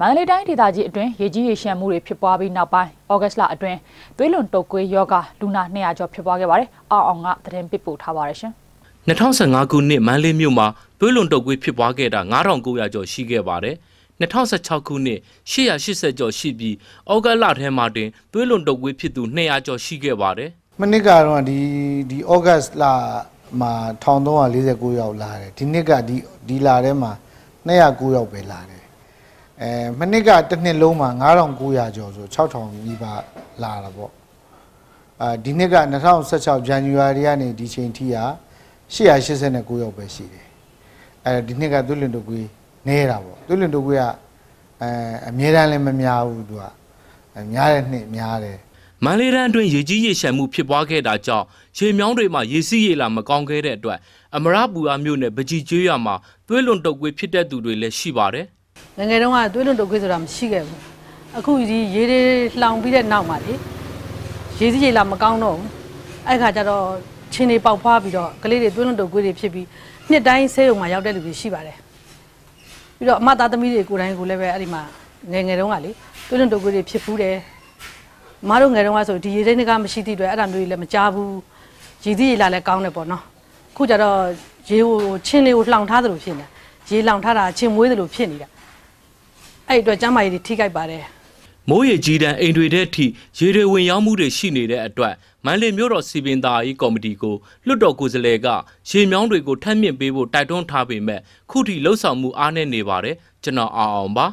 မန္တလေးတိုင်းဒေသကြီးအတွင်းရေကြီးရေရှမ်းမှုတွေဖြစ်ပွားပြီးနောက်ပိုင်းဩဂတ်လအတွင်းသွေးလွန်တုပ်ကွေးယောဂလူနာ200ကျော်ဖြစ်ပွားခဲ့ပါတယ်။အောင်အောင်ကသတင်းပေးပို့ထားပါရရှင်။2015ခုနှစ်မန္တလေးမြို့မှာသွေးလွန်တုပ်ကွေးဖြစ်ပွားခဲ့တာ9900ကျော်ရှိခဲ့ပါတယ်။2016ခုနှစ်880ကျော်ရှိပြီးဩဂတ်လထဲမှာတင် သွေးလွန်တုပ်ကွေးဖြစ်သူ200ကျော်ရှိခဲ့ပါတယ်။မနှစ်ကတော့ဒီဒီဩဂတ်လမှာ1349ယောက်လာတယ်။ဒီနှစ်ကဒီဒီလာထဲမှာ209ယောက်ပဲလာတယ်အဲမနစ်ကတစ်နှစ်လုံးမှာ9900ကျော်ဆို6000နီးပါးလာတာပေါ့အာဒီနှစ်က2016ဇန်နဝါရီကနေဒီချိန်ထိက889ရောက်ပဲရှိတယ်အဲဒီနှစ်ကသွေးလွန်တုပ်ကွေးနေတာပေါ့သွေးလွန်တုပ်ကွေးကအဲအမြဲတမ်းလည်းမများဘူးသူကများတဲ့နှစ်များတယ်မန္တလေးရန်အတွင်းရေကြီးရေရှမ်းမှုဖြစ်ပွားခဲ့တာကြောင့်ရေမြောင်းတွေမှာရေစီးရေလာမကောင်းခဲ့တဲ့အတွက်အမရပူအားမြို့နယ်ပကြီကျွေးရွာမှာသွေးလွန်တုပ်ကွေးဖြစ်တဲ့သူတွေလည်းရှိပါတယ်ငငယ်တုန်းကသွေးလွန်တုပ်ခွေးဆိုတာမရှိခဲ့ဘူးအခုဒီရေတွေလှောင်ပြီးတဲ့နောက်မှာလေရေစီးရေလာမကောင်းတော့ဘူးအဲ့ခါကျတော့ခြေနေပေါက်ဖွားပြီးတော့ကလေးတွေသွေးလွန်တုပ်ခွေးတွေဖြစ်ပြီးနှစ်တိုင်းဆေးရုံမှာရောက်တဲ့လူတွေရှိပါတယ်ပြီးတော့အမသားသမီးတွေကိုယ်တိုင်ကိုလည်းပဲအဲ့ဒီမှာငယ်ငယ်တုန်းကလေသွေးလွန်တုပ်ခွေးတွေဖြစ်ဖူးတယ်မတို့ငယ်တုန်းကဆိုဒီရေစိမ့်ကမရှိသည့်အတွက်အဲ့ဒါမျိုးကြီးလည်းမကြားဘူးရေစီးရေလာလည်းကောင်းတယ်ပေါ့နော်ခုကျတော့ရေကိုချင်းလေးကိုလှောင်ထားသလိုဖြစ်နေတာရေလောင်ထားတာချင်းမွေးသလိုဖြစ်နေတာအဲ့အတွက်ကျန်းမာရေးတွေထိခိုက်ပါတယ်မိုးရေကြီးတန်းအိမ်တွေတဲ့အထိရေတွေဝင်ရောက်မှုတွေရှိနေတဲ့အတွက်မန္တလေးမြို့တော်စီပင်သာရေးကော်မတီကိုလွှတ်တော်ကိုယ်စားလှယ်ကရေမြောင်းတွေကိုထပ်မြင့်ပေးဖို့တိုက်တွန်းထားပေမဲ့ခုထိလှုပ်ဆောင်မှုအားနည်းနေပါတယ်ကျွန်တော်အောင်အောင်ပါ